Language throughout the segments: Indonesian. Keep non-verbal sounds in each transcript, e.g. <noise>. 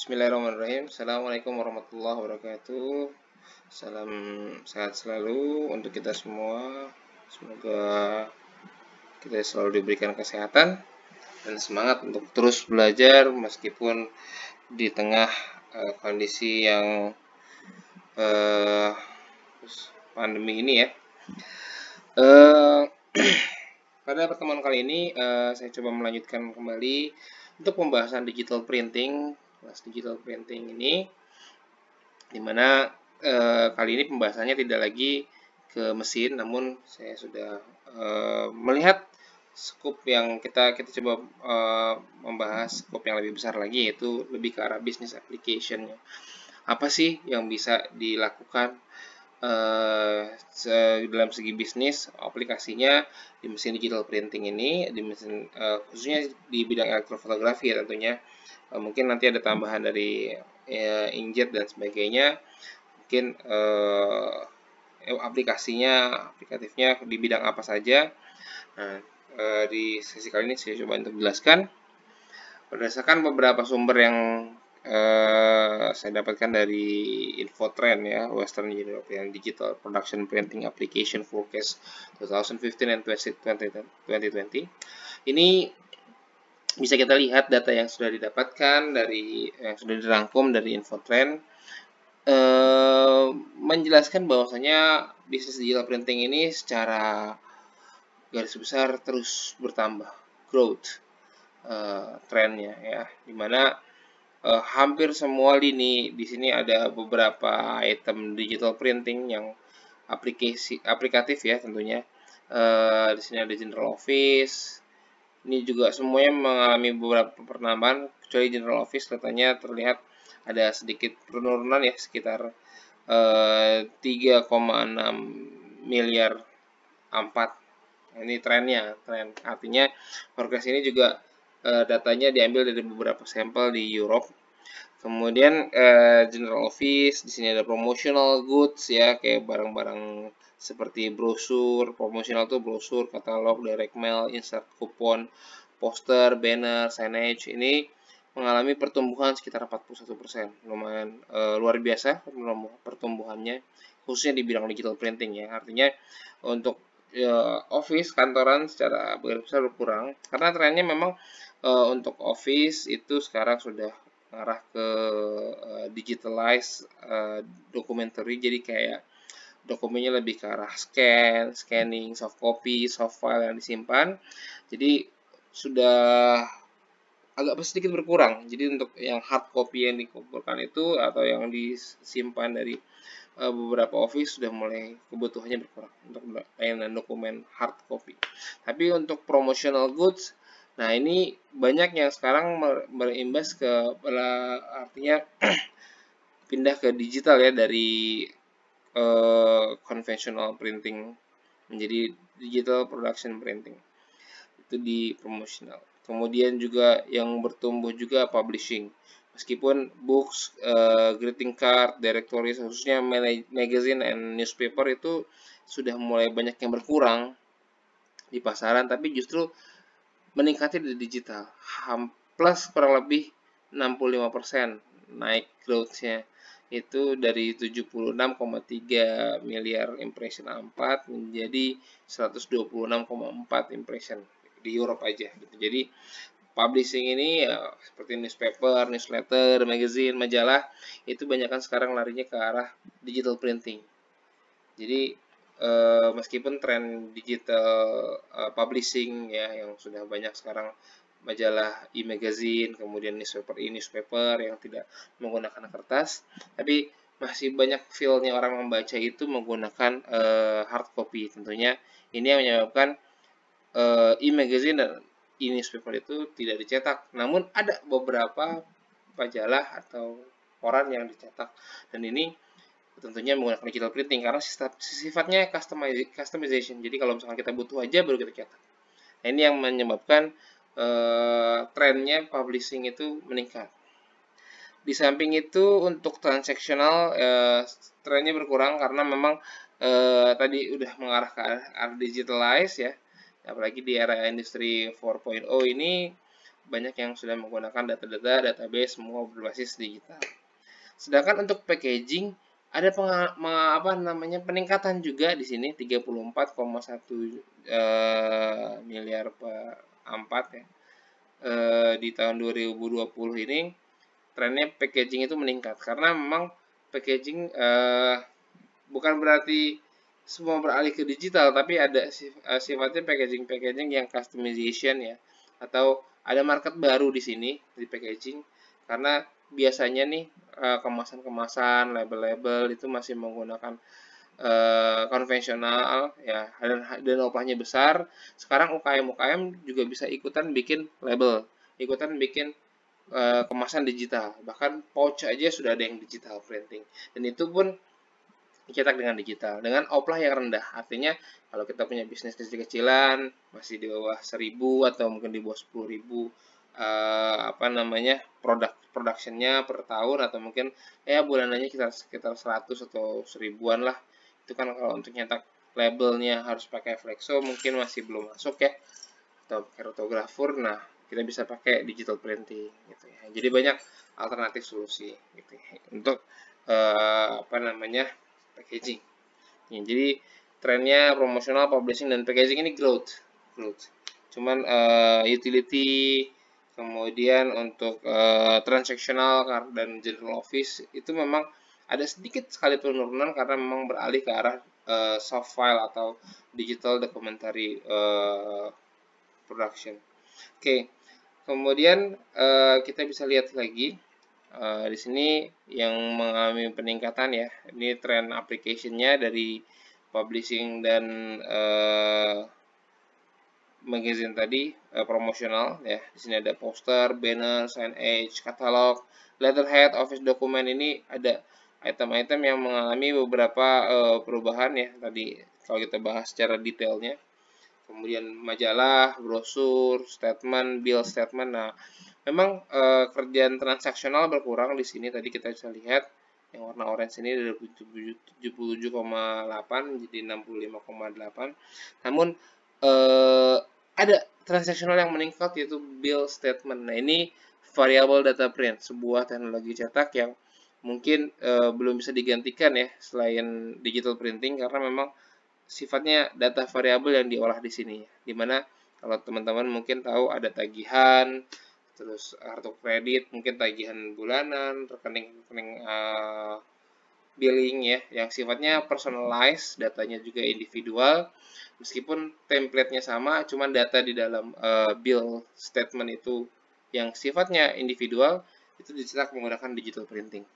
Bismillahirrahmanirrahim. Assalamualaikum warahmatullahi wabarakatuh. Salam sehat selalu untuk kita semua. Semoga kita selalu diberikan kesehatan dan semangat untuk terus belajar meskipun di tengah uh, kondisi yang uh, pandemi ini ya. Uh, <clears throat> pada pertemuan kali ini uh, saya coba melanjutkan kembali untuk pembahasan digital printing kelas digital printing ini dimana e, eh, kali ini pembahasannya tidak lagi ke mesin namun saya sudah e, melihat scope yang kita kita coba e, membahas scope yang lebih besar lagi yaitu lebih ke arah bisnis applicationnya apa sih yang bisa dilakukan Uh, dalam segi bisnis aplikasinya di mesin digital printing ini di mesin uh, khususnya di bidang elektrofotografi ya tentunya Eh, mungkin nanti ada tambahan dari ya, injet dan sebagainya mungkin eh, aplikasinya aplikatifnya di bidang apa saja nah, eh, di sesi kali ini saya coba untuk jelaskan berdasarkan beberapa sumber yang eh, saya dapatkan dari Infotrend ya Western European Digital Production Printing Application Forecast 2015 and 2020, 2020. ini bisa kita lihat data yang sudah didapatkan dari yang sudah dirangkum dari Infotrend eh, menjelaskan bahwasanya bisnis digital printing ini secara garis besar terus bertambah growth eh, trennya ya dimana eh, hampir semua lini di sini ada beberapa item digital printing yang aplikasi aplikatif ya tentunya eh, di sini ada general office ini juga semuanya mengalami beberapa penambahan, kecuali general office katanya terlihat ada sedikit penurunan ya sekitar eh, 3,6 miliar 4. Nah, ini trennya, tren. Artinya progres ini juga eh, datanya diambil dari beberapa sampel di Europe. Kemudian eh, general office, di sini ada promotional goods ya kayak barang-barang seperti brosur, promosional tuh brosur, katalog, direct mail, insert kupon, poster, banner, signage ini mengalami pertumbuhan sekitar 41%. Lumayan e, luar biasa pertumbuhannya khususnya di bidang digital printing ya. Artinya untuk e, office kantoran secara besar berkurang karena trennya memang e, untuk office itu sekarang sudah arah ke uh, digitalize uh, documentary jadi kayak dokumennya lebih ke arah scan, scanning, soft copy, soft file yang disimpan. Jadi sudah agak sedikit berkurang. Jadi untuk yang hard copy yang dikumpulkan itu atau yang disimpan dari eh, beberapa office sudah mulai kebutuhannya berkurang untuk layanan dokumen hard copy. Tapi untuk promotional goods, nah ini banyak yang sekarang berimbas ke artinya <clears throat> pindah ke digital ya dari uh, printing menjadi digital production printing itu di promotional kemudian juga yang bertumbuh juga publishing meskipun books uh, greeting card directory khususnya magazine and newspaper itu sudah mulai banyak yang berkurang di pasaran tapi justru meningkatnya di digital plus kurang lebih 65% naik growth-nya itu dari 76,3 miliar impression A4 menjadi 126,4 impression di Eropa aja gitu. Jadi publishing ini ya, seperti newspaper, newsletter, magazine, majalah itu banyakkan sekarang larinya ke arah digital printing. Jadi eh, meskipun tren digital eh, publishing ya yang sudah banyak sekarang majalah e-magazine, kemudian newspaper ini, newspaper yang tidak menggunakan kertas, tapi masih banyak feel-nya orang membaca itu menggunakan uh, hard copy tentunya ini yang menyebabkan uh, e-magazine dan e-newspaper itu tidak dicetak namun ada beberapa majalah atau koran yang dicetak dan ini tentunya menggunakan digital printing karena sifatnya customization jadi kalau misalkan kita butuh aja baru kita cetak nah, ini yang menyebabkan eh, trennya publishing itu meningkat. Di samping itu untuk transaksional eh, trennya berkurang karena memang eh, tadi udah mengarah ke arah digitalize ya. Apalagi di era industri 4.0 ini banyak yang sudah menggunakan data-data, database semua berbasis digital. Sedangkan untuk packaging ada penga, apa namanya peningkatan juga di sini 34,1 eh, miliar per 4 ya. E, di tahun 2020 ini trennya packaging itu meningkat karena memang packaging e, bukan berarti semua beralih ke digital tapi ada eh, sifatnya packaging-packaging yang customization ya atau ada market baru di sini di packaging karena biasanya nih kemasan-kemasan label-label itu masih menggunakan Eh, konvensional ya dan dan upahnya besar sekarang UKM UKM juga bisa ikutan bikin label ikutan bikin uh, kemasan digital bahkan pouch aja sudah ada yang digital printing dan itu pun dicetak dengan digital dengan oplah yang rendah artinya kalau kita punya bisnis kecil-kecilan masih di bawah 1000 atau mungkin di bawah 10000 uh, eh, apa namanya produk productionnya per tahun atau mungkin ya bulanannya kita sekitar 100 atau seribuan lah itu kan kalau oh, untuk nyetak labelnya harus pakai flexo mungkin masih belum masuk ya atau pakai nah kita bisa pakai digital printing gitu ya jadi banyak alternatif solusi gitu ya, untuk uh, apa namanya packaging ya, jadi trennya promosional publishing dan packaging ini growth growth cuman uh, utility kemudian untuk uh, transactional dan general office itu memang ada sedikit sekali penurunan karena memang beralih ke arah uh, soft file atau digital documentary uh, eh, production. Oke, okay. kemudian uh, kita bisa lihat lagi uh, di sini yang mengalami peningkatan ya. Ini tren application-nya dari publishing dan uh, magazine tadi uh, promosional ya. Di sini ada poster, banner, signage, katalog, letterhead, office document ini ada item-item yang mengalami beberapa uh, perubahan ya tadi kalau kita bahas secara detailnya kemudian majalah brosur statement bill statement nah memang uh, kerjaan transaksional berkurang di sini tadi kita bisa lihat yang warna orange ini dari 77,8 jadi 65,8 namun eh, ada transaksional yang meningkat yaitu bill statement nah ini variable data print sebuah teknologi cetak yang mungkin e, belum bisa digantikan ya selain digital printing karena memang sifatnya data variabel yang diolah di sini dimana kalau teman-teman mungkin tahu ada tagihan terus kartu kredit mungkin tagihan bulanan rekening rekening uh, billing ya yang sifatnya personalized datanya juga individual meskipun template-nya sama cuman data di dalam uh, bill statement itu yang sifatnya individual itu dicetak menggunakan digital printing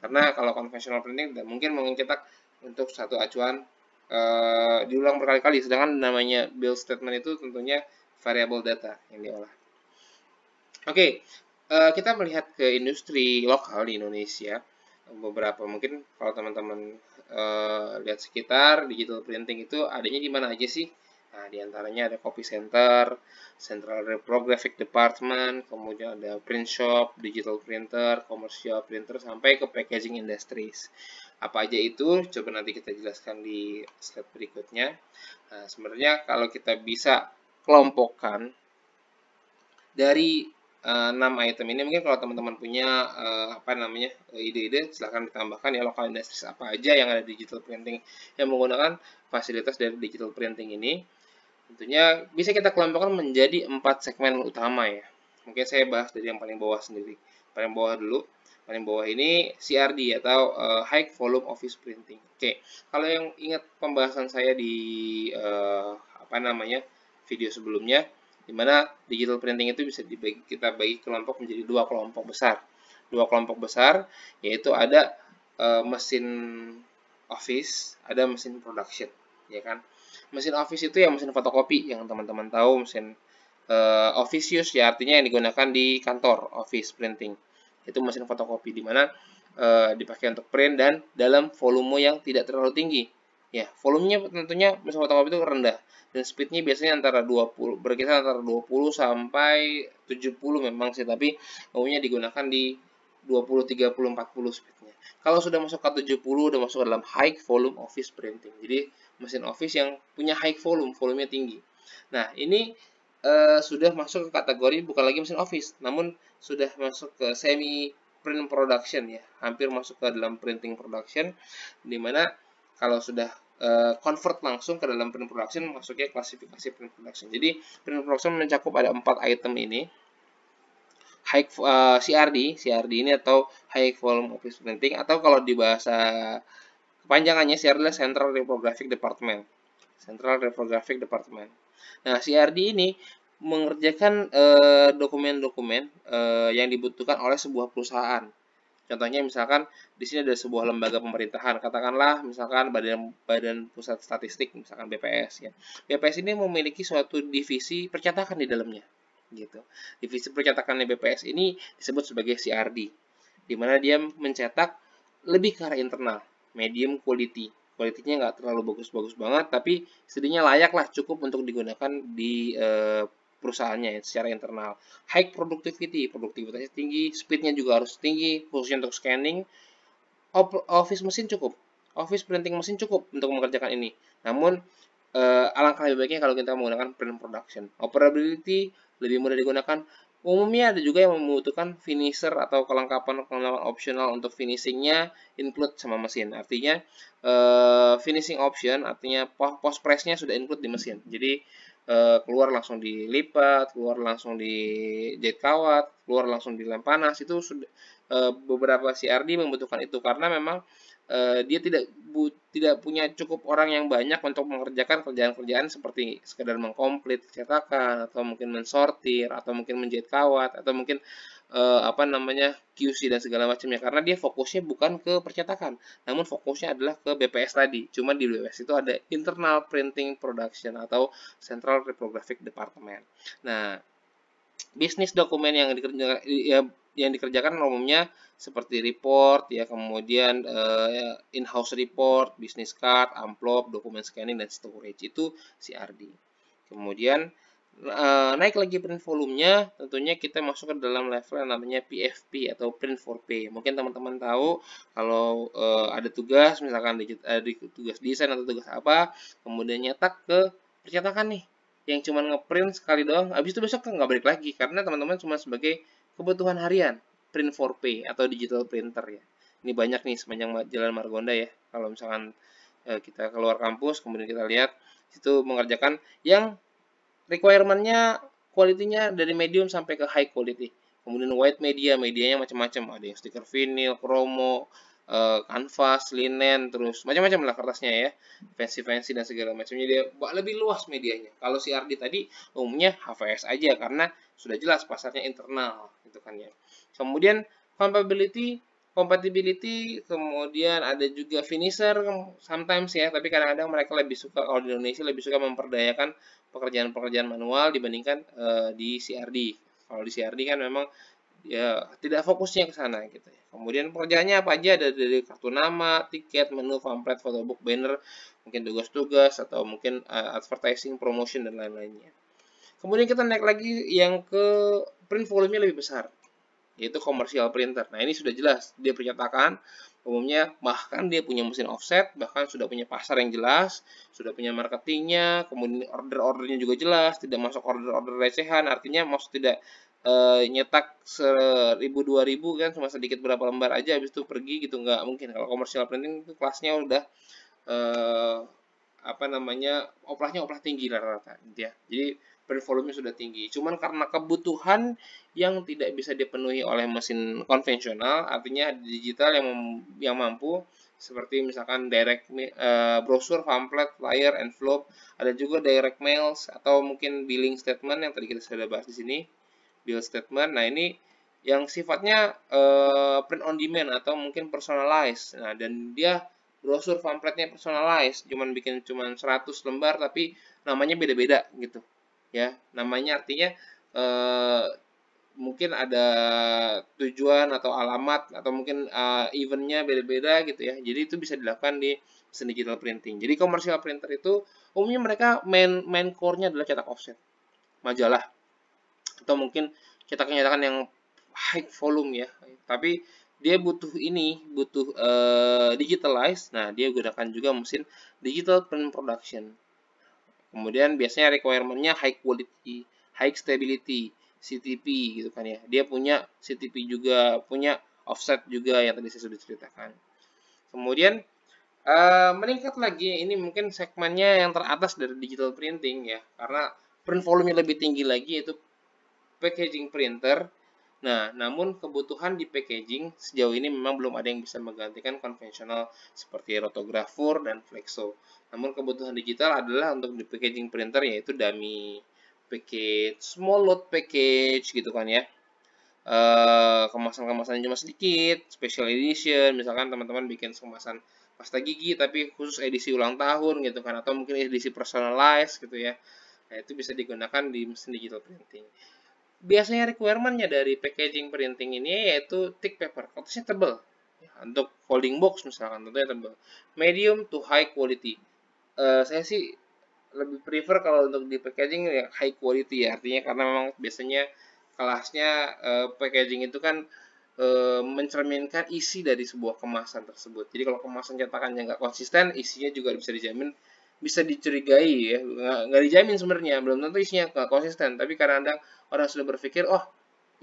karena kalau konvensional printing tidak mungkin mencetak untuk satu acuan uh, diulang berkali-kali. Sedangkan namanya build statement itu tentunya variable data yang diolah. Oke, okay, uh, eh, kita melihat ke industri lokal di Indonesia beberapa mungkin kalau teman-teman uh, lihat sekitar digital printing itu adanya di mana aja sih Nah, di antaranya ada copy center, central reprographic department, kemudian ada print shop, digital printer, commercial printer, sampai ke packaging industries. Apa aja itu? Coba nanti kita jelaskan di slide berikutnya. Nah, sebenarnya kalau kita bisa kelompokkan dari uh, item ini mungkin kalau teman-teman punya uh, apa namanya eh, ide-ide silahkan ditambahkan ya lokal industries apa aja yang ada digital printing yang menggunakan fasilitas dari digital printing ini Tentunya bisa kita kelompokkan menjadi empat segmen utama ya. Mungkin saya bahas dari yang paling bawah sendiri. Paling bawah dulu. Paling bawah ini CRD atau uh, High Volume Office Printing. Oke, kalau yang ingat pembahasan saya di uh, apa namanya video sebelumnya, di mana digital printing itu bisa dibagi kita bagi kelompok menjadi dua kelompok besar. Dua kelompok besar yaitu ada uh, mesin office, ada mesin production, ya kan? mesin office itu ya mesin fotokopi yang teman-teman tahu mesin uh, eh, office ya artinya yang digunakan di kantor office printing itu mesin fotokopi di mana uh, dipakai untuk print dan dalam volume yang tidak terlalu tinggi ya volumenya tentunya mesin fotokopi itu rendah dan speednya biasanya antara 20 berkisar antara 20 sampai 70 memang sih tapi umumnya digunakan di 20, 30, 40 speednya. Kalau sudah masuk ke 70, sudah masuk ke dalam high volume office printing. Jadi mesin office yang punya high volume, volumenya tinggi. Nah, ini e, sudah masuk ke kategori bukan lagi mesin office, namun sudah masuk ke semi print production ya, hampir masuk ke dalam printing production, dimana kalau sudah eh, convert langsung ke dalam print production masuknya klasifikasi print production. Jadi print production mencakup ada empat item ini, high uh, eh, CRD, CRD ini atau high volume office printing atau kalau di bahasa Kepanjangannya CRD adalah Central Reprographic Department. Central Reprographic Department. Nah, CRD ini mengerjakan eh, dokumen-dokumen uh, uh, yang dibutuhkan oleh sebuah perusahaan. Contohnya misalkan di sini ada sebuah lembaga pemerintahan, katakanlah misalkan Badan Badan Pusat Statistik misalkan BPS ya. BPS ini memiliki suatu divisi percetakan di dalamnya gitu. Divisi percetakan BPS ini disebut sebagai CRD di mana dia mencetak lebih ke arah internal medium quality kualitinya nggak terlalu bagus-bagus banget tapi setidaknya layak lah cukup untuk digunakan di uh, perusahaannya secara internal high productivity produktivitasnya tinggi speednya juga harus tinggi khususnya untuk scanning office mesin cukup office printing mesin cukup untuk mengerjakan ini namun uh, alangkah lebih baiknya kalau kita menggunakan print production operability lebih mudah digunakan Umumnya ada juga yang membutuhkan finisher atau kelengkapan-kelengkapan opsional untuk finishingnya include sama mesin. Artinya uh, finishing option artinya post pressnya sudah include di mesin. Jadi uh, keluar langsung dilipat, keluar langsung di dijahit kawat, keluar langsung lem panas itu sudah eh, uh, beberapa CRD membutuhkan itu karena memang Eh, dia tidak bu, tidak punya cukup orang yang banyak untuk mengerjakan kerjaan-kerjaan seperti sekedar mengkomplit cetakan atau mungkin mensortir atau mungkin menjahit kawat atau mungkin uh, apa namanya QC dan segala macamnya karena dia fokusnya bukan ke percetakan namun fokusnya adalah ke BPS tadi cuma di BPS itu ada internal printing production atau central reprographic department nah bisnis dokumen yang dikerjakan ya, yang dikerjakan umumnya seperti report ya kemudian uh, in-house report, business card, amplop, dokumen scanning dan storage itu CRD. Kemudian uh, naik lagi print volumenya tentunya kita masuk ke dalam level yang namanya PFP atau print for pay. Mungkin teman-teman tahu kalau uh, ada tugas misalkan digit, uh, tugas desain atau tugas apa kemudian nyetak ke percetakan nih yang cuma ngeprint sekali doang habis itu besok nggak balik lagi karena teman-teman cuma sebagai kebutuhan harian, print 4p atau digital printer ya. Ini banyak nih sepanjang jalan Margonda ya. Kalau misalkan eh, kita keluar kampus kemudian kita lihat itu mengerjakan yang requirementnya kualitinya dari medium sampai ke high quality. Kemudian white media, medianya macam-macam, ada yang stiker vinil, promo, Eh, kanvas, linen, terus macam-macam lah kertasnya ya, fancy-fancy dan segala macamnya dia lebih luas medianya. Kalau si Ardi tadi umumnya HVS aja karena sudah jelas pasarnya internal gitu kan ya. Kemudian compatibility compatibility, kemudian ada juga finisher sometimes ya, tapi kadang-kadang mereka lebih suka kalau di Indonesia lebih suka memperdayakan pekerjaan-pekerjaan manual dibandingkan uh, di CRD. Kalau di CRD kan memang ya tidak fokusnya ke sana gitu ya. Kemudian pekerjaannya apa aja ada dari kartu nama, tiket, menu, pamflet, photobook, banner, mungkin tugas-tugas atau mungkin uh, advertising, promotion dan lain-lainnya. Kemudian kita naik lagi yang ke print volume lebih besar yaitu komersial printer. Nah, ini sudah jelas dia percetakan umumnya bahkan dia punya mesin offset, bahkan sudah punya pasar yang jelas, sudah punya marketingnya, kemudian order-ordernya juga jelas, tidak masuk order-order recehan, artinya maksud tidak Eh, nyetak seribu dua ribu kan cuma sedikit berapa lembar aja habis itu pergi gitu nggak mungkin kalau komersial printing itu kelasnya udah eh, apa namanya operasinya operasi tinggi rata-rata gitu ya jadi print volume sudah tinggi cuman karena kebutuhan yang tidak bisa dipenuhi oleh mesin konvensional artinya digital yang yang mampu seperti misalkan direct uh, eh, brosur, pamflet, flyer, envelope, ada juga direct mails atau mungkin billing statement yang tadi kita sudah bahas di sini build statement. Nah, ini yang sifatnya uh, print on demand atau mungkin personalized. Nah, dan dia brosur pamfletnya personalized, cuman bikin cuman 100 lembar tapi namanya beda-beda gitu. Ya, namanya artinya uh, mungkin ada tujuan atau alamat atau mungkin uh, eventnya beda-beda gitu ya. Jadi itu bisa dilakukan di seni digital printing. Jadi komersial printer itu umumnya mereka main main core-nya adalah cetak offset, majalah atau mungkin kita cetakan yang high volume ya tapi dia butuh ini butuh uh, digitalize nah dia gunakan juga mesin digital print production kemudian biasanya requirementnya high quality high stability CTP gitu kan ya dia punya CTP juga punya offset juga yang tadi saya sudah ceritakan kemudian uh, meningkat lagi ini mungkin segmennya yang teratas dari digital printing ya karena print volume lebih tinggi lagi itu packaging printer. Nah, namun kebutuhan di packaging sejauh ini memang belum ada yang bisa menggantikan konvensional seperti rotografur dan flexo. Namun kebutuhan digital adalah untuk di packaging printer yaitu dummy package, small load package gitu kan ya. Eh, Kemasan-kemasan cuma sedikit, special edition, misalkan teman-teman bikin kemasan pasta gigi tapi khusus edisi ulang tahun gitu kan atau mungkin edisi personalized gitu ya. Nah, itu bisa digunakan di mesin digital printing biasanya requirementnya dari packaging printing ini yaitu thick paper, kertasnya tebal. Untuk folding box misalkan tentunya tebal. Medium to high quality. Uh, saya sih lebih prefer kalau untuk di packaging yang high quality ya, artinya karena memang biasanya kelasnya uh, packaging itu kan uh, mencerminkan isi dari sebuah kemasan tersebut. Jadi kalau kemasan cetakannya nggak konsisten, isinya juga bisa dijamin bisa dicurigai ya nggak dijamin sebenarnya belum tentu isinya nggak konsisten tapi karena anda orang sudah berpikir oh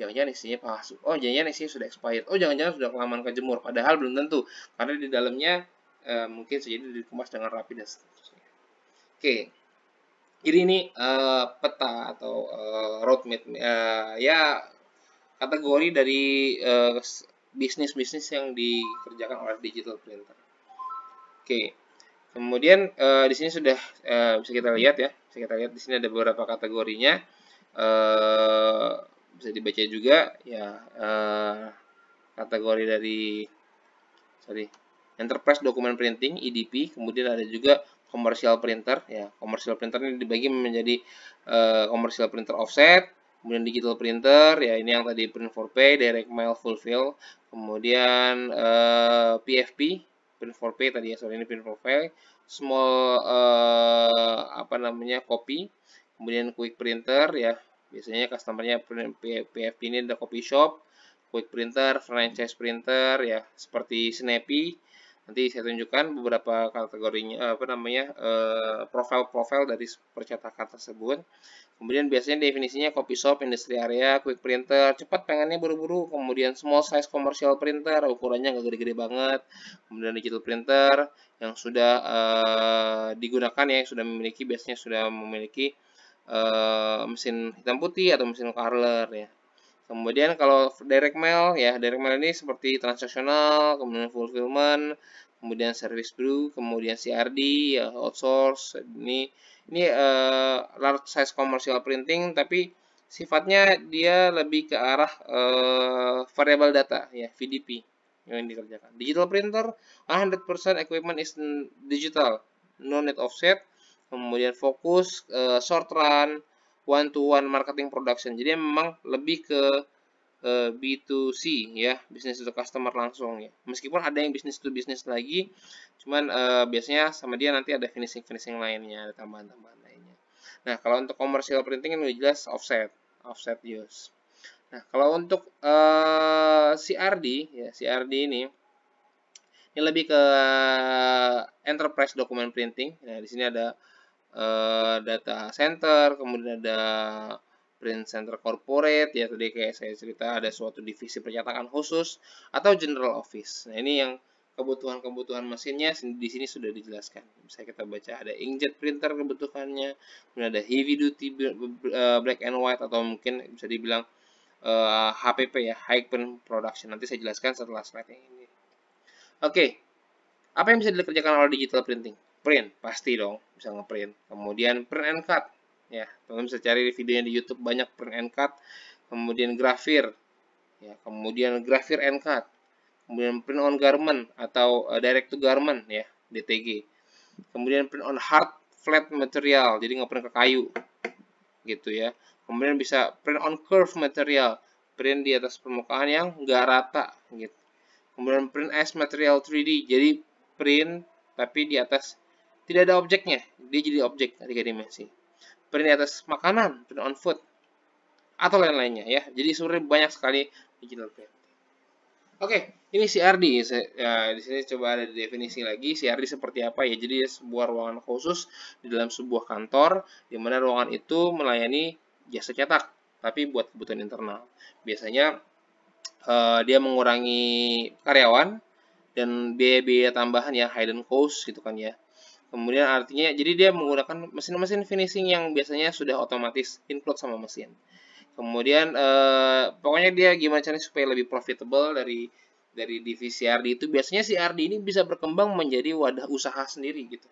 jangan-jangan isinya palsu oh jangan-jangan isinya sudah expired oh jangan-jangan sudah kelamaan kejemur padahal belum tentu karena di dalamnya eh, mungkin saja dikemas dengan rapi dan seterusnya oke jadi ini eh, peta atau eh, roadmap eh, ya kategori dari eh, bisnis-bisnis yang dikerjakan oleh digital printer oke Kemudian e, di sini sudah e, bisa kita lihat ya, bisa kita lihat di sini ada beberapa kategorinya. E, bisa dibaca juga ya e, kategori dari sorry enterprise document printing (EDP). Kemudian ada juga commercial printer ya, commercial printer ini dibagi menjadi e, commercial printer offset, kemudian digital printer ya ini yang tadi print for pay, direct mail fulfill, kemudian uh, PFP print for pay tadi ya sorry ini print for semua small uh, apa namanya copy kemudian quick printer ya biasanya customernya PFP ini ada copy shop quick printer franchise printer ya seperti snappy Nanti saya tunjukkan beberapa kategorinya apa namanya eh, profil-profil dari percetakan tersebut. Kemudian biasanya definisinya copy shop, industri area, quick printer, cepat pengennya buru-buru, kemudian small size commercial printer, ukurannya nggak gede-gede banget, kemudian digital printer yang sudah uh, digunakan ya, yang sudah memiliki biasanya sudah memiliki uh, mesin hitam putih atau mesin color ya. Kemudian kalau direct mail ya, direct mail ini seperti transaksional, kemudian fulfillment, kemudian service brew, kemudian CRD, ya, outsource. Ini ini uh, large size commercial printing tapi sifatnya dia lebih ke arah uh, variable data ya, VDP yang dikerjakan. Digital printer 100% equipment is digital, no need offset, kemudian fokus uh, short run, one to one marketing production. Jadi memang lebih ke uh, eh, B2C ya, bisnis to customer langsung ya. Meskipun ada yang bisnis to bisnis lagi, cuman uh, biasanya sama dia nanti ada finishing finishing lainnya, ada tambahan-tambahan lainnya. Nah, kalau untuk commercial printing ini kan jelas offset, offset use. Nah, kalau untuk uh, eh, CRD ya, CRD ini ini lebih ke enterprise document printing. Nah, di sini ada Eh, data center, kemudian ada print center corporate ya tadi kayak saya cerita ada suatu divisi percetakan khusus atau general office. Nah, ini yang kebutuhan-kebutuhan mesinnya di sini sudah dijelaskan. Bisa kita baca ada inkjet printer kebutuhannya, kemudian ada heavy duty eh, black and white atau mungkin bisa dibilang uh, eh, HPP ya, high print production. Nanti saya jelaskan setelah slide yang ini. Oke. Okay. Apa yang bisa dikerjakan oleh digital printing? print pasti dong bisa ngeprint kemudian print and cut ya teman teman bisa cari videonya di YouTube banyak print and cut kemudian grafir ya kemudian grafir and cut kemudian print on garment atau uh, direct to garment ya DTG kemudian print on hard flat material jadi ngeprint ke kayu gitu ya kemudian bisa print on curve material print di atas permukaan yang nggak rata gitu kemudian print as material 3D jadi print tapi di atas tidak ada objeknya dia jadi objek tiga dimensi print di atas makanan print on food atau lain-lainnya ya jadi sebenarnya banyak sekali digital print oke ini CRD ya, di sini coba ada definisi lagi CRD seperti apa ya jadi sebuah ruangan khusus di dalam sebuah kantor di mana ruangan itu melayani jasa cetak tapi buat kebutuhan internal biasanya uh, dia mengurangi karyawan dan biaya-biaya tambahan ya hidden cost gitu kan ya Kemudian artinya, jadi dia menggunakan mesin-mesin finishing yang biasanya sudah otomatis include sama mesin. Kemudian eh, pokoknya dia gimana caranya supaya lebih profitable dari dari divisi RD itu biasanya si RD ini bisa berkembang menjadi wadah usaha sendiri gitu.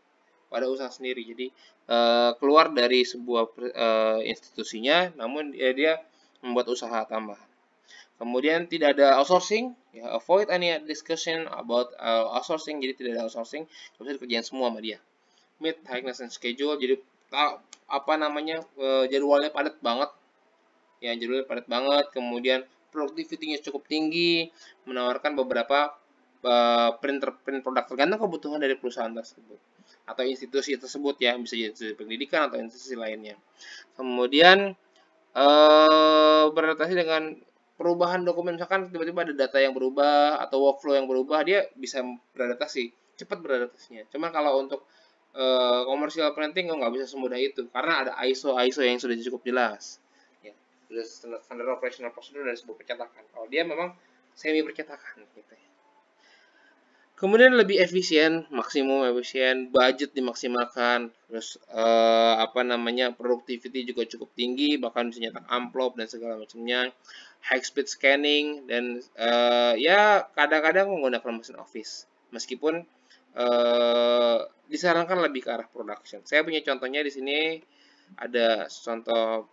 Wadah usaha sendiri. Jadi eh, keluar dari sebuah eh, institusinya namun ya, dia membuat usaha tambahan. Kemudian tidak ada outsourcing, ya, avoid any discussion about uh, outsourcing, jadi tidak ada outsourcing, bisa dikerjain semua sama dia meet tightness and schedule jadi apa namanya eh, jadwalnya padat banget ya jadwalnya padat banget kemudian productivity-nya cukup tinggi menawarkan beberapa eh, printer print produk tergantung kebutuhan dari perusahaan tersebut atau institusi tersebut ya bisa jadi institusi pendidikan atau institusi lainnya kemudian eh, beradaptasi dengan perubahan dokumen misalkan tiba-tiba ada data yang berubah atau workflow yang berubah dia bisa beradaptasi cepat beradaptasinya cuman kalau untuk uh, commercial printing kok nggak bisa semudah itu karena ada ISO ISO yang sudah cukup jelas ya sudah standar, operasional operational procedure dari sebuah percetakan kalau dia memang semi percetakan gitu ya kemudian lebih efisien maksimum efisien budget dimaksimalkan terus uh, apa namanya productivity juga cukup tinggi bahkan bisa nyetak amplop dan segala macamnya high speed scanning dan uh, ya kadang-kadang menggunakan mesin office meskipun eh, disarankan lebih ke arah production. Saya punya contohnya di sini ada contoh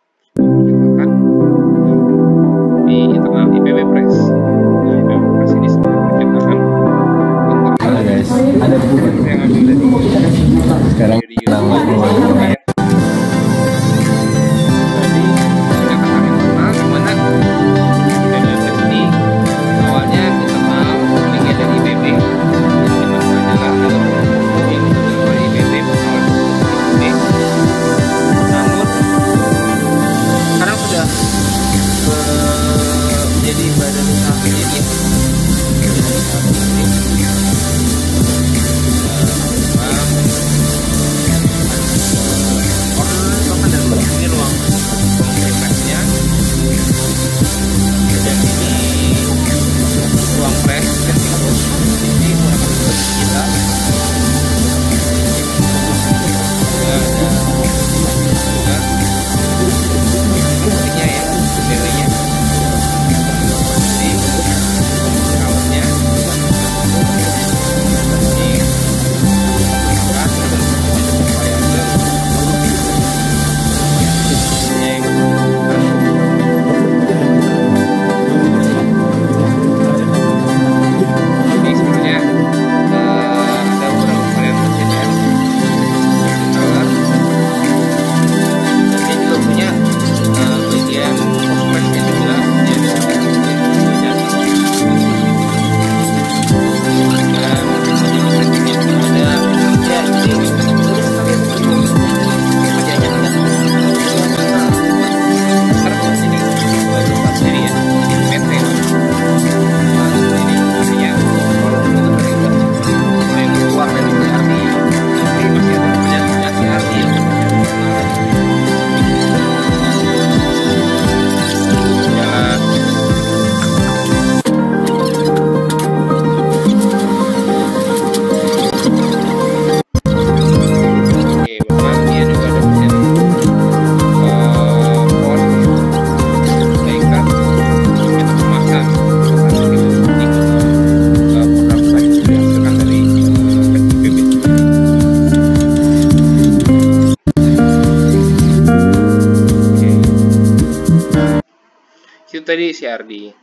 CRD.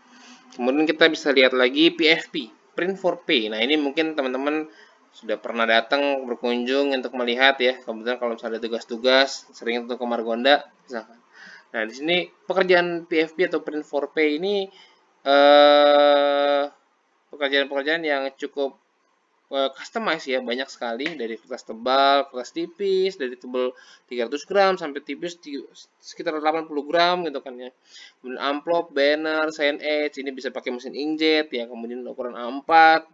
Kemudian kita bisa lihat lagi PFP, Print for Pay. Nah, ini mungkin teman-teman sudah pernah datang berkunjung untuk melihat ya. Kemudian kalau misalnya tugas-tugas, sering untuk ke Margonda, misalkan. Nah, di sini pekerjaan PFP atau Print for Pay ini eh, pekerjaan -pekerjaan yang cukup Eh, customize ya banyak sekali dari kertas tebal, kertas tipis, dari tebal 300 gram sampai tipis sekitar 80 gram gitu kan ya. Kemudian amplop, banner, sign edge, ini bisa pakai mesin inkjet ya, kemudian ukuran A4,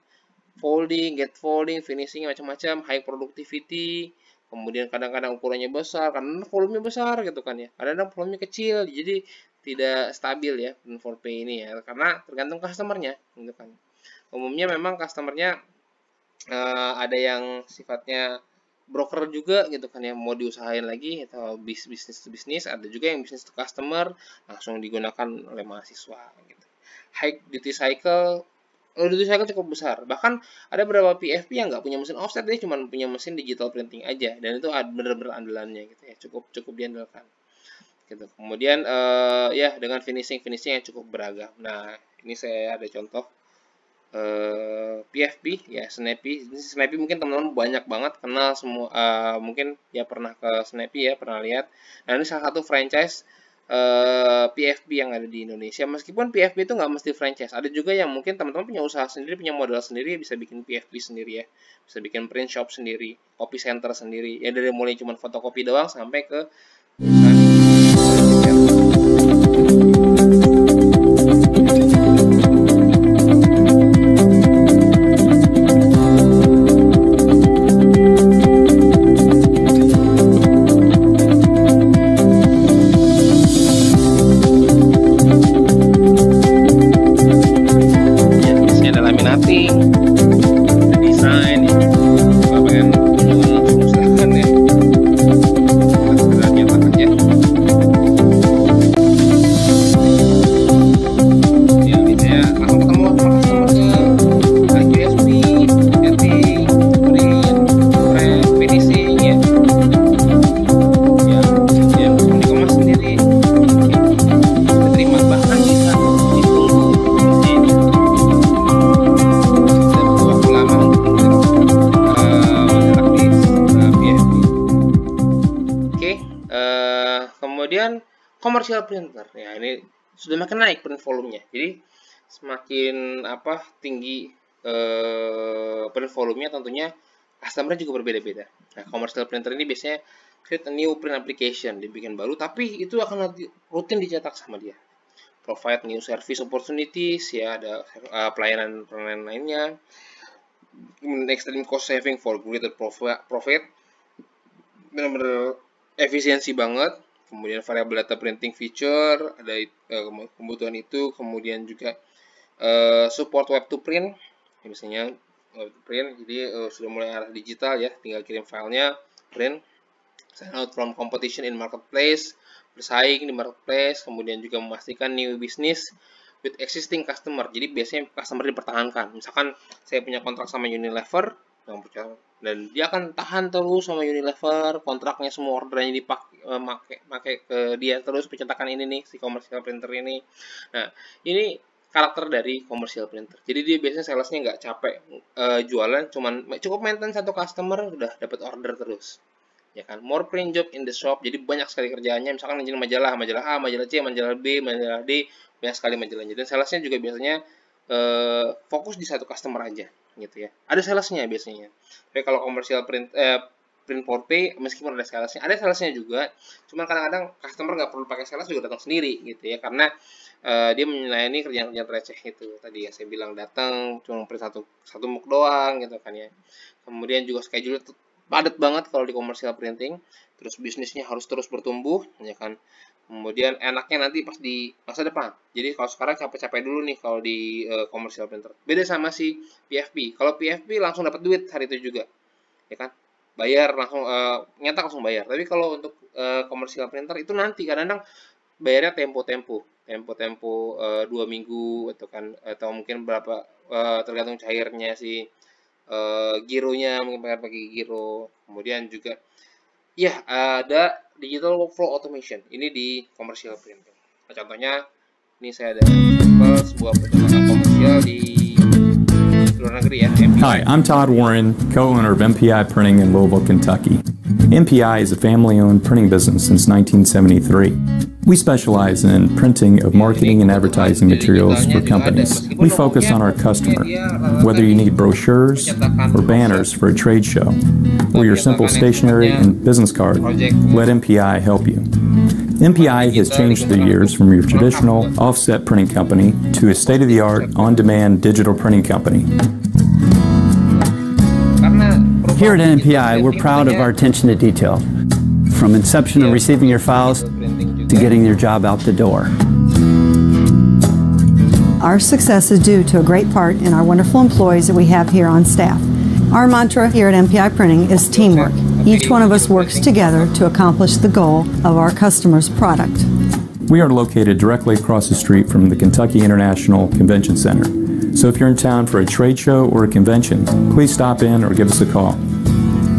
folding, get folding, finishing macam-macam, high productivity, kemudian kadang-kadang ukurannya besar, karena volumenya besar gitu kan ya. Kadang-kadang volumenya kecil, jadi tidak stabil ya print for pay ini ya karena tergantung customernya gitu kan. Umumnya memang customernya uh, ada yang sifatnya broker juga gitu kan yang mau diusahain lagi atau bis bisnis to bisnis ada juga yang bisnis to customer langsung digunakan oleh mahasiswa gitu high duty cycle oh, duty cycle cukup besar bahkan ada beberapa PFP yang nggak punya mesin offset dia cuma punya mesin digital printing aja dan itu bener-bener andalannya gitu ya cukup cukup diandalkan gitu kemudian uh, ya dengan finishing finishing yang cukup beragam nah ini saya ada contoh PFP eh, ya Snappy. Ini Snappy mungkin teman-teman banyak banget kenal semua uh, mungkin ya pernah ke Snappy ya, pernah lihat. Nah, ini salah satu franchise Uh, eh, PFP yang ada di Indonesia. Meskipun PFP itu nggak mesti franchise, ada juga yang mungkin teman-teman punya usaha sendiri, punya modal sendiri, ya bisa bikin PFP sendiri ya, bisa bikin print shop sendiri, copy center sendiri. Ya dari mulai cuma fotokopi doang sampai ke printer ya ini sudah makin naik print volumenya jadi semakin apa tinggi eh, print volumenya tentunya customer juga berbeda-beda nah commercial printer ini biasanya create a new print application dibikin baru tapi itu akan rutin dicetak sama dia provide new service opportunities ya ada uh, pelayanan pelayanan lainnya extreme cost saving for greater profit profit benar-benar efisiensi banget kemudian variabel data printing feature, ada eh, kebutuhan itu, kemudian juga eh, support web to print, misalnya ya, web to print, jadi eh, sudah mulai arah digital ya, tinggal kirim filenya, print, sign out from competition in marketplace, bersaing di marketplace, kemudian juga memastikan new business with existing customer, jadi biasanya customer dipertahankan, misalkan saya punya kontrak sama Unilever, yang dan dia akan tahan terus sama Unilever, kontraknya semua orderannya dipakai, Eh, make make ke dia terus pencetakan ini nih si commercial printer ini nah ini karakter dari commercial printer jadi dia biasanya salesnya nggak capek uh, jualan cuman cukup maintain satu customer udah dapat order terus ya kan more print job in the shop jadi banyak sekali kerjaannya misalkan menjadi majalah majalah A majalah C majalah B majalah D banyak sekali majalahnya dan salesnya juga biasanya eh, fokus di satu customer aja gitu ya ada salesnya biasanya tapi kalau komersial print eh, print 4p meskipun ada salesnya ada salesnya juga cuma kadang-kadang customer nggak perlu pakai sales juga datang sendiri gitu ya karena uh, dia menyelaini kerjaan-kerjaan receh itu tadi ya saya bilang datang cuma print satu satu muk doang gitu kan ya kemudian juga schedule padat banget kalau di commercial printing terus bisnisnya harus terus bertumbuh ya kan kemudian enaknya nanti pas di masa depan jadi kalau sekarang capek-capek dulu nih kalau di uh, commercial printer beda sama si PFP kalau PFP langsung dapat duit hari itu juga ya kan bayar langsung uh, nyetak langsung bayar tapi kalau untuk uh, komersial printer itu nanti kadang-kadang bayarnya tempo-tempo tempo-tempo uh, dua minggu atau gitu kan atau mungkin berapa uh, tergantung cairnya si uh, gironya mungkin pengen pakai giro kemudian juga ya ada digital workflow automation ini di komersial printer nah, contohnya ini saya ada sebuah percobaan komersial di Hi, I'm Todd Warren, co owner of MPI Printing in Louisville, Kentucky. MPI is a family owned printing business since 1973. We specialize in printing of marketing and advertising materials for companies. We focus on our customer, whether you need brochures or banners for a trade show, or your simple stationery and business card, let MPI help you. MPI has changed the years from your traditional offset printing company to a state-of-the-art, on-demand digital printing company. Here at MPI, we're proud of our attention to detail, from inception of receiving your files to getting your job out the door. Our success is due to a great part in our wonderful employees that we have here on staff. Our mantra here at MPI Printing is teamwork. Each one of us works together to accomplish the goal of our customer's product. We are located directly across the street from the Kentucky International Convention Center. So if you're in town for a trade show or a convention, please stop in or give us a call.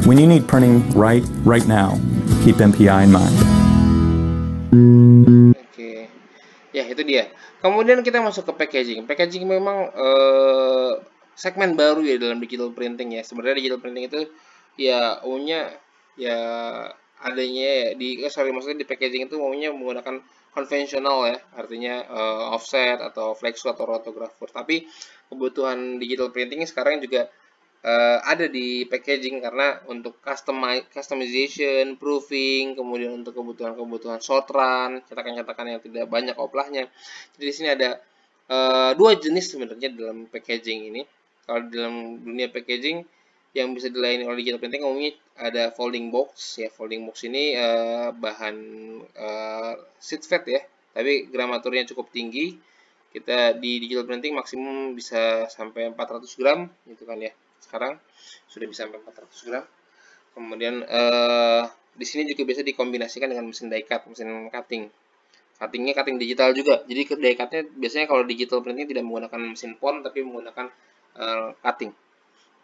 When you need printing right, right now, keep MPI in mind. Oke, okay. ya itu dia. Kemudian kita masuk ke packaging. Packaging memang eh, segmen baru ya dalam digital printing ya. Sebenarnya digital printing itu ya umumnya ya adanya ya, di eh, sorry maksudnya di packaging itu umumnya menggunakan konvensional ya artinya uh, offset atau flexo atau rotografur tapi kebutuhan digital printing sekarang juga uh, ada di packaging karena untuk customization, proofing, kemudian untuk kebutuhan-kebutuhan run cetakan-cetakan yang tidak banyak oplahnya. Jadi di sini ada uh, dua jenis sebenarnya dalam packaging ini. Kalau dalam dunia packaging yang bisa dilayani oleh digital printing umumnya ada folding box ya folding box ini uh, bahan uh, sheet fat ya tapi gramaturnya cukup tinggi kita di digital printing maksimum bisa sampai 400 gram gitu kan ya sekarang sudah bisa sampai 400 gram kemudian uh, di sini juga bisa dikombinasikan dengan mesin die cut mesin cutting cuttingnya cutting digital juga jadi die cutnya biasanya kalau digital printing tidak menggunakan mesin pon tapi menggunakan uh, cutting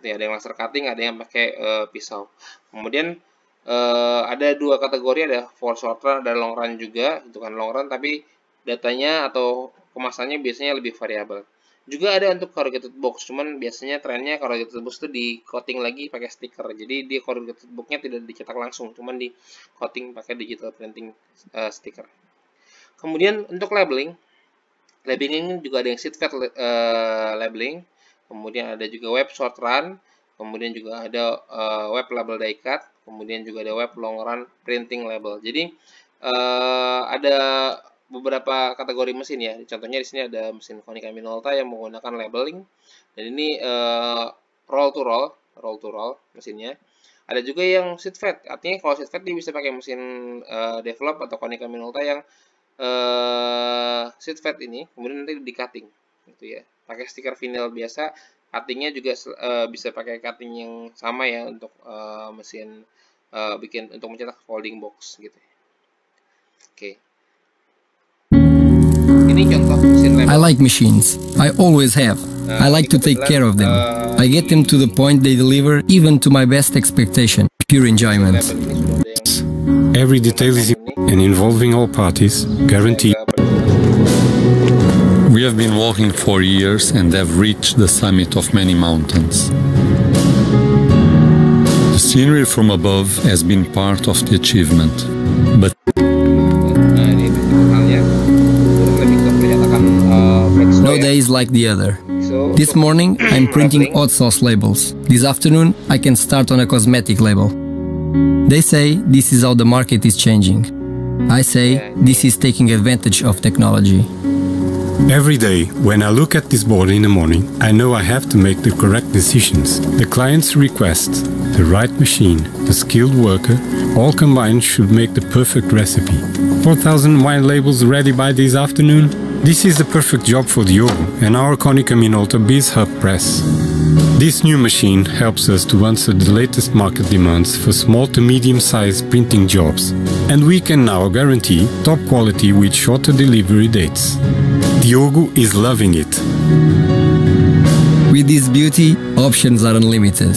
ya, ada yang laser cutting ada yang pakai uh, pisau kemudian uh, ada dua kategori ada for short run ada long run juga itu kan long run tapi datanya atau kemasannya biasanya lebih variabel juga ada untuk corrugated box cuman biasanya trennya corrugated box itu di coating lagi pakai stiker jadi di corrugated boxnya tidak dicetak langsung cuman di coating pakai digital printing uh, stiker kemudian untuk labeling labeling juga ada yang sheet fed uh, labeling kemudian ada juga web short run, kemudian juga ada uh, web label die-cut, kemudian juga ada web long run printing label. Jadi uh, ada beberapa kategori mesin ya. Contohnya di sini ada mesin Konica Minolta yang menggunakan labeling dan ini uh, roll to roll, roll to roll mesinnya. Ada juga yang sheet fed, artinya kalau sheet fed dia bisa pakai mesin uh, develop atau Konica Minolta yang uh, sheet fed ini, kemudian nanti di cutting gitu ya pakai stiker vinyl biasa cuttingnya juga uh, bisa pakai cutting yang sama ya untuk uh, mesin uh, bikin untuk mencetak folding box gitu oke okay. ini contoh mesin lem I like machines I always have nah, I like to take care of them uh, I get them to the point they deliver even to my best expectation pure enjoyment Every detail is and involving all parties, guaranteed. We have been walking for years and have reached the summit of many mountains. The scenery from above has been part of the achievement, but no day is like the other. This morning I'm printing hot sauce labels. This afternoon I can start on a cosmetic label. They say this is how the market is changing. I say this is taking advantage of technology. Every day, when I look at this board in the morning, I know I have to make the correct decisions. The client's request, the right machine, the skilled worker, all combined should make the perfect recipe. 4,000 wine labels ready by this afternoon? This is the perfect job for Diogo and our Konica Minolta Biz Hub Press. This new machine helps us to answer the latest market demands for small to medium-sized printing jobs, and we can now guarantee top quality with shorter delivery dates. Diogo is loving it. With this beauty, options are unlimited.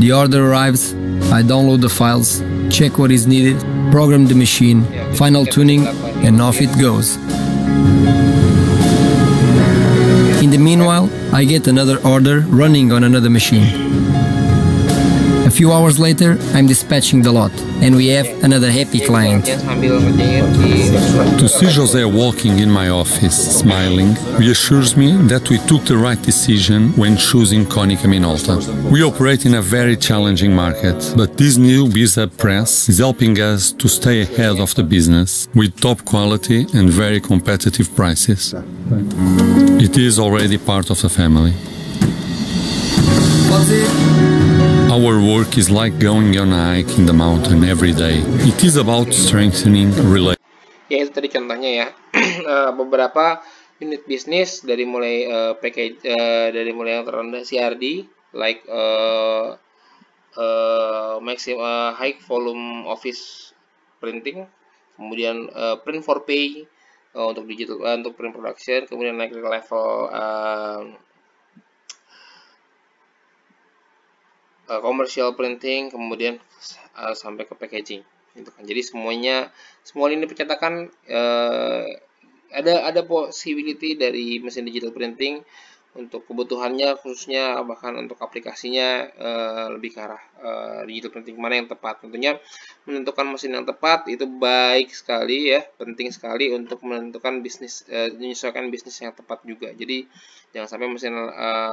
The order arrives, I download the files, check what is needed, program the machine, final tuning, and off it goes. In the meanwhile, I get another order running on another machine. A few hours later, I'm dispatching the lot, and we have another happy client. To see Jose walking in my office, smiling, reassures me that we took the right decision when choosing Konica Minolta. We operate in a very challenging market, but this new Visa Press is helping us to stay ahead of the business with top quality and very competitive prices. It is already part of the family. Our work is like going on a hike in the mountain every day. It is about strengthening relations. Ya itu tadi contohnya ya. <clears throat> Eh, beberapa unit bisnis dari mulai uh, package uh, dari mulai yang terendah CRD like uh, uh, maximum uh, high volume office printing, kemudian uh, print for pay uh, untuk digital uh, untuk print production, kemudian naik ke level uh, Komersial eh, commercial printing kemudian uh, sampai ke packaging gitu kan jadi semuanya semua ini percetakan uh, eh, ada ada possibility dari mesin digital printing untuk kebutuhannya khususnya bahkan untuk aplikasinya uh, lebih ke arah uh, digital printing mana yang tepat tentunya menentukan mesin yang tepat itu baik sekali ya penting sekali untuk menentukan bisnis uh, menyesuaikan bisnis yang tepat juga jadi jangan sampai mesin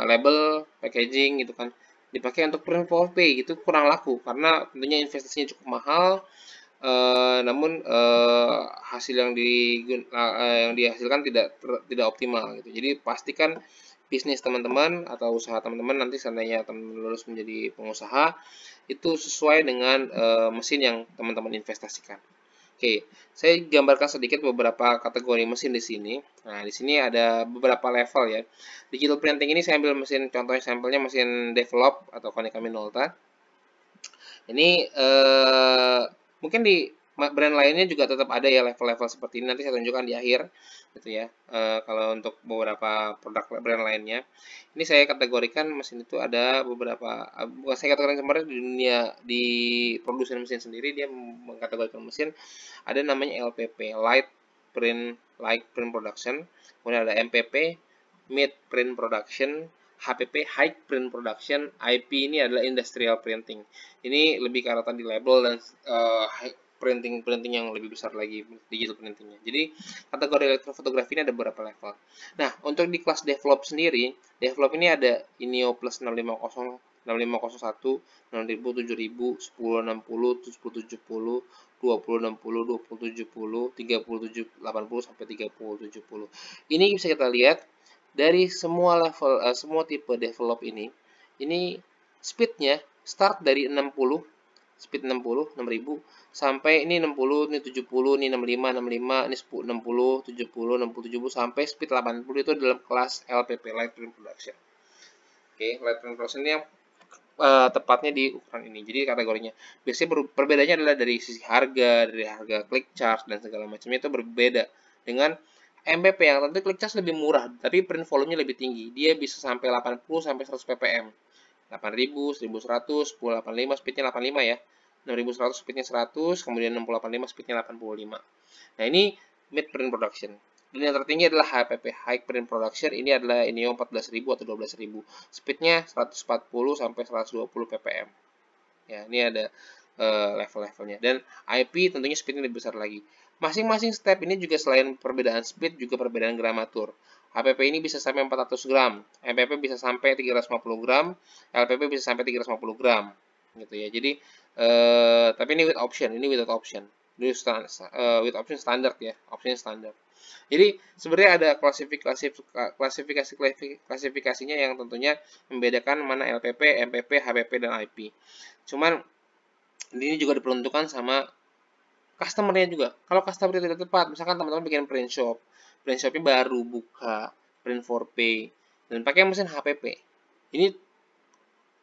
label packaging gitu kan dipakai untuk proof of pay itu kurang laku karena tentunya investasinya cukup mahal uh, namun uh, hasil yang di eh, yang dihasilkan tidak ter, tidak optimal gitu jadi pastikan bisnis teman-teman atau usaha teman-teman nanti seandainya teman lulus menjadi pengusaha itu sesuai dengan uh, mesin yang teman-teman investasikan Oke, saya gambarkan sedikit beberapa kategori mesin di sini. Nah, di sini ada beberapa level ya. Digital printing ini saya ambil mesin contohnya sampelnya mesin develop atau Konica Minolta. Ini eh, mungkin di brand lainnya juga tetap ada ya level-level seperti ini nanti saya tunjukkan di akhir gitu ya e, kalau untuk beberapa produk brand lainnya ini saya kategorikan mesin itu ada beberapa eh, bukan saya katakan sebenarnya di dunia di produsen mesin sendiri dia mengkategorikan mesin ada namanya LPP light print light print production kemudian ada MPP mid print production HPP High Print Production, IP ini adalah Industrial Printing. Ini lebih ke arah tadi label dan uh, printing printing yang lebih besar lagi digital printingnya. Jadi kategori elektrofotografi ini ada beberapa level. Nah untuk di kelas develop sendiri, develop ini ada Inio plus 650 6501, 6000, 7000, 1060, 1070, 2060, 2070, 3780 sampai 3070. Ini bisa kita lihat dari semua level uh, semua tipe develop ini, ini speednya start dari 60 speed 60, 6000 sampai ini 60, ini 70, ini 65, 65, ini 10, 60, 70, 60, 70 sampai speed 80 itu dalam kelas LPP Light Print Production. Oke, okay, Light Print Production ini yang uh, tepatnya di ukuran ini. Jadi kategorinya biasanya perbedaannya adalah dari sisi harga, dari harga click charge dan segala macamnya itu berbeda dengan MPP yang tentu click charge lebih murah, tapi print volume lebih tinggi. Dia bisa sampai 80 sampai 100 ppm 8000, 1100, 1085 speednya 85 ya. 6100 speednya 100, kemudian 685 speednya 85. Nah, ini mid print production. Dan yang tertinggi adalah HPP, high print production. Ini adalah e ini 14000 atau 12000. Speednya 140 sampai 120 ppm. Ya, ini ada uh, level-levelnya. Dan IP tentunya speednya lebih besar lagi. Masing-masing step ini juga selain perbedaan speed, juga perbedaan gramatur. HPP ini bisa sampai 400 gram, MPP bisa sampai 350 gram, LPP bisa sampai 350 gram, gitu ya. Jadi, eh, tapi ini with option, ini without option. Ini stand, uh, eh, with option standard ya, option standard. Jadi sebenarnya ada klasifikasi klasifikasi klasifikasinya yang tentunya membedakan mana LPP, MPP, HPP dan IP. Cuman ini juga diperuntukkan sama customernya juga. Kalau customer tidak tepat, misalkan teman-teman bikin print shop, print shopnya baru buka print 4 pay dan pakai mesin HPP ini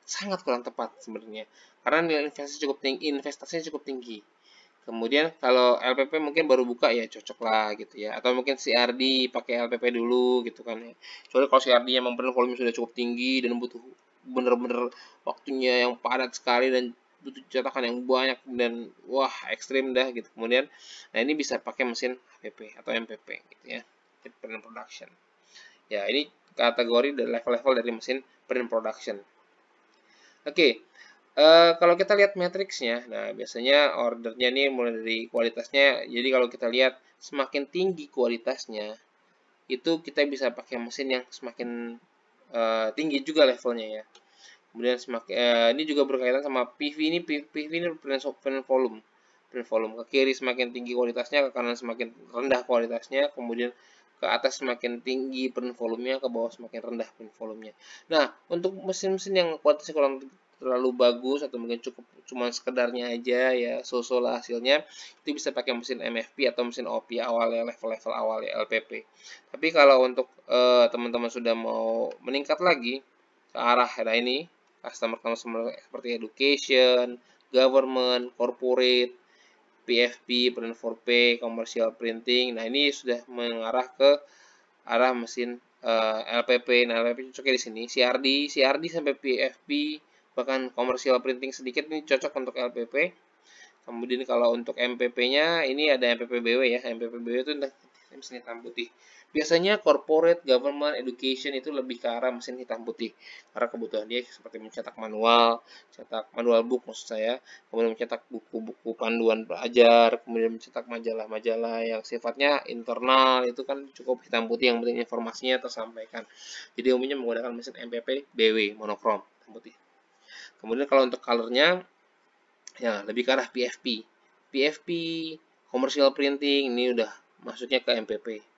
sangat kurang tepat sebenarnya karena nilai investasi cukup tinggi investasinya cukup tinggi kemudian kalau LPP mungkin baru buka ya cocok lah gitu ya atau mungkin CRD pakai LPP dulu gitu kan ya soalnya kalau CRD yang memperoleh volume sudah cukup tinggi dan butuh bener-bener waktunya yang padat sekali dan butuh cetakan yang banyak dan wah ekstrim dah gitu kemudian nah ini bisa pakai mesin FPP atau MPP gitu ya print production ya ini kategori dari level-level dari mesin print production oke okay. Uh, eh, kalau kita lihat matriksnya, nah biasanya ordernya ini mulai dari kualitasnya. Jadi kalau kita lihat semakin tinggi kualitasnya, itu kita bisa pakai mesin yang semakin uh, tinggi juga levelnya ya. Kemudian semakin uh, ini juga berkaitan sama PV ini PV ini print volume drive volume ke kiri semakin tinggi kualitasnya, ke kanan semakin rendah kualitasnya, kemudian ke atas semakin tinggi print volumenya, ke bawah semakin rendah print volumenya. Nah, untuk mesin-mesin yang kualitasnya kurang terlalu bagus atau mungkin cukup cuma sekedarnya aja ya sosol lah hasilnya itu bisa pakai mesin MFP atau mesin OP awal ya level-level awal ya LPP tapi kalau untuk eh, teman-teman uh, sudah mau meningkat lagi ke arah era ini customer customer seperti education government corporate PFP, print for pay, commercial printing. Nah, ini sudah mengarah ke arah mesin uh, eh, LPP. Nah, LPP cocok di sini. CRD, CRD sampai PFP, bahkan commercial printing sedikit ini cocok untuk LPP. Kemudian kalau untuk MPP-nya, ini ada MPPBW ya. MPPBW itu mesin hitam putih. Biasanya corporate government education itu lebih ke arah mesin hitam putih karena kebutuhan dia seperti mencetak manual, cetak manual book maksud saya, kemudian mencetak buku-buku panduan belajar, kemudian mencetak majalah-majalah yang sifatnya internal itu kan cukup hitam putih yang penting informasinya tersampaikan. Jadi umumnya menggunakan mesin MPP BW monokrom hitam putih. Kemudian kalau untuk colornya ya lebih ke arah PFP. PFP commercial printing ini udah masuknya ke MPP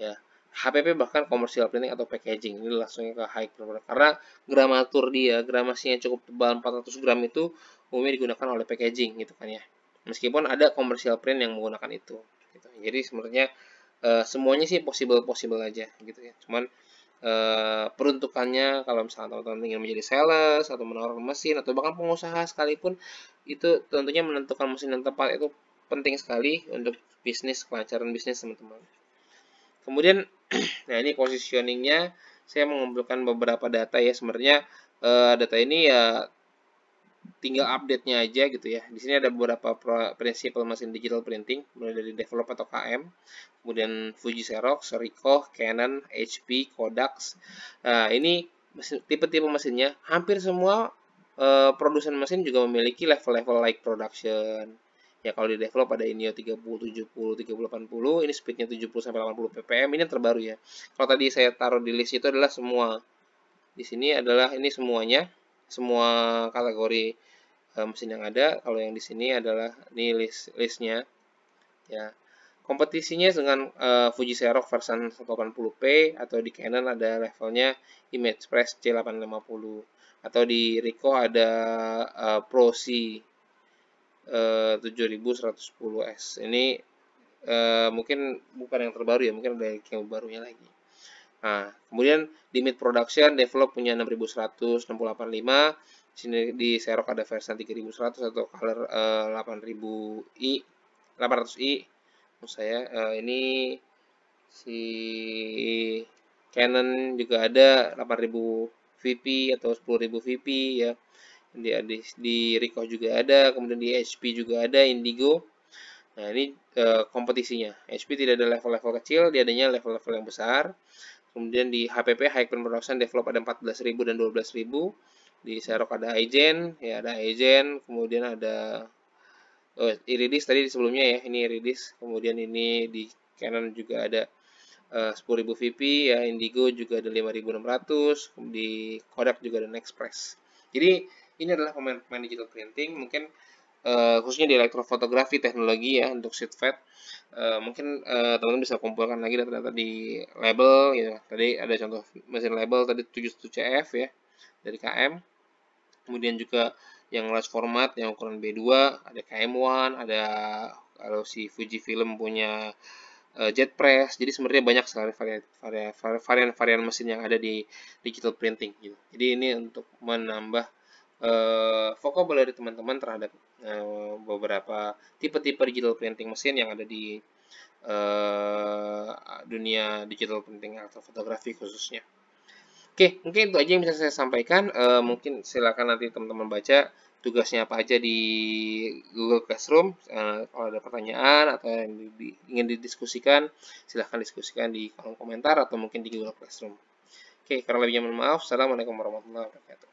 ya HPP bahkan komersial printing atau packaging ini langsungnya ke high performer karena gramatur dia gramasinya cukup tebal 400 gram itu umumnya digunakan oleh packaging gitu kan ya meskipun ada komersial print yang menggunakan itu gitu. jadi sebenarnya e, semuanya sih possible possible aja gitu ya cuman e, peruntukannya kalau misalnya teman-teman ingin menjadi sales atau menawar mesin atau bahkan pengusaha sekalipun itu tentunya menentukan mesin yang tepat itu penting sekali untuk bisnis kelancaran bisnis teman-teman Kemudian, <clears throat> nah ini positioningnya, saya mengumpulkan beberapa data ya. Sebenarnya uh, data ini ya tinggal update-nya aja gitu ya. Di sini ada beberapa prinsip mesin digital printing, mulai dari develop atau KM, kemudian Fuji Xerox, Ricoh, Canon, HP, Kodak. Nah, ini tipe-tipe mesinnya. Hampir semua uh, produsen mesin juga memiliki level-level like production ya kalau di develop ada Inio 30, 70, 30, 80 ini speednya 70 sampai 80 ppm ini yang terbaru ya kalau tadi saya taruh di list itu adalah semua di sini adalah ini semuanya semua kategori eh, mesin yang ada kalau yang di sini adalah ini list listnya ya kompetisinya dengan uh, Fuji Xerox versi 80 p atau di Canon ada levelnya ImagePress C850 atau di Ricoh ada uh, Pro C Eh, uh, 7110S ini uh, mungkin bukan yang terbaru ya mungkin ada yang barunya lagi nah kemudian limit production develop punya 6165 sini di Serok ada versi 3100 atau color uh, 8000i 800i maksud saya uh, ini si Canon juga ada 8000 VP atau 10000 VP ya di, di, di Ricoh juga ada, kemudian di HP juga ada, Indigo. Nah, ini e, kompetisinya. HP tidak ada level-level kecil, dia adanya level-level yang besar. Kemudian di HPP, High Production Develop ada 14.000 dan 12.000. Di Serok ada Aizen, ya ada Aizen, kemudian ada oh, eh, Iridis tadi sebelumnya ya, ini Iridis. Kemudian ini di Canon juga ada uh, 10.000 VP, ya Indigo juga ada 5.600, di Kodak juga ada Nexpress. Jadi ini adalah pemain-pemain digital printing mungkin uh, khususnya di elektrofotografi teknologi ya untuk sheet fed uh, mungkin uh, teman-teman bisa kumpulkan lagi data-data di label ya tadi ada contoh mesin label tadi 77 CF ya dari KM kemudian juga yang large format yang ukuran B2 ada KM1 ada kalau si Fuji Film punya jet press. Jadi sebenarnya banyak sekali varian-varian mesin yang ada di digital printing gitu. Jadi ini untuk menambah uh, vocabulary teman-teman terhadap uh, beberapa tipe-tipe digital printing mesin yang ada di uh, dunia digital printing atau fotografi khususnya. Oke, okay, mungkin itu aja yang bisa saya sampaikan. Uh, mungkin silakan nanti teman-teman baca tugasnya apa aja di Google Classroom. Uh, kalau ada pertanyaan atau yang di, di, ingin didiskusikan, silahkan diskusikan di kolom komentar atau mungkin di Google Classroom. Oke, okay, karena lebihnya mohon maaf. Assalamualaikum warahmatullahi wabarakatuh.